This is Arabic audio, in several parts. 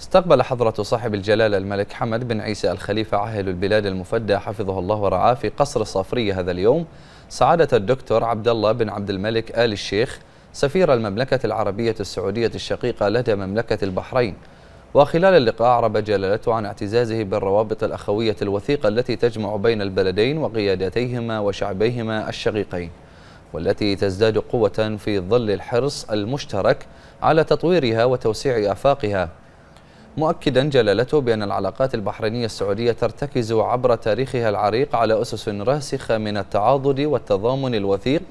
استقبل حضرة صاحب الجلالة الملك حمد بن عيسى الخليفة عاهل البلاد المفدى حفظه الله ورعاه في قصر الصافرية هذا اليوم سعادة الدكتور عبد الله بن عبد الملك آل الشيخ سفير المملكة العربية السعودية الشقيقة لدى مملكة البحرين وخلال اللقاء عرب جلالته عن اعتزازه بالروابط الأخوية الوثيقة التي تجمع بين البلدين وقيادتيهما وشعبيهما الشقيقين والتي تزداد قوة في ظل الحرص المشترك على تطويرها وتوسيع آفاقها مؤكدا جلالته بأن العلاقات البحرينية السعودية ترتكز عبر تاريخها العريق على أسس راسخة من التعاضد والتضامن الوثيق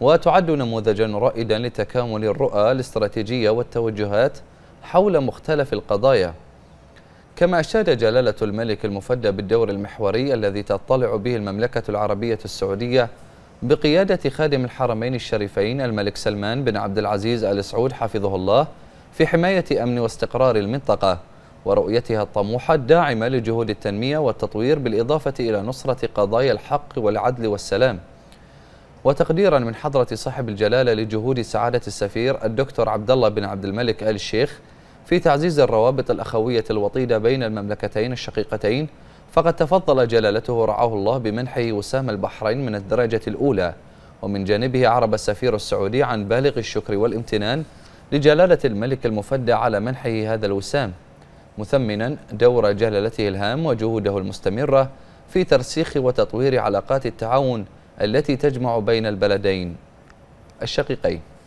وتعد نموذجا رائدا لتكامل الرؤى الاستراتيجية والتوجهات حول مختلف القضايا كما أشاد جلالة الملك المفدى بالدور المحوري الذي تطلع به المملكة العربية السعودية بقيادة خادم الحرمين الشريفين الملك سلمان بن عبد العزيز آل سعود حفظه الله في حماية أمن واستقرار المنطقة ورؤيتها الطموحة الداعمة لجهود التنمية والتطوير بالإضافة إلى نصرة قضايا الحق والعدل والسلام وتقديرا من حضرة صاحب الجلالة لجهود سعادة السفير الدكتور عبد الله بن عبد الملك آل الشيخ في تعزيز الروابط الأخوية الوطيدة بين المملكتين الشقيقتين فقد تفضل جلالته رعاه الله بمنحه وسام البحرين من الدرجة الأولى ومن جانبه عرب السفير السعودي عن بالغ الشكر والامتنان لجلالة الملك المفدى على منحه هذا الوسام مثمنا دور جلالته الهام وجهوده المستمرة في ترسيخ وتطوير علاقات التعاون التي تجمع بين البلدين الشقيقين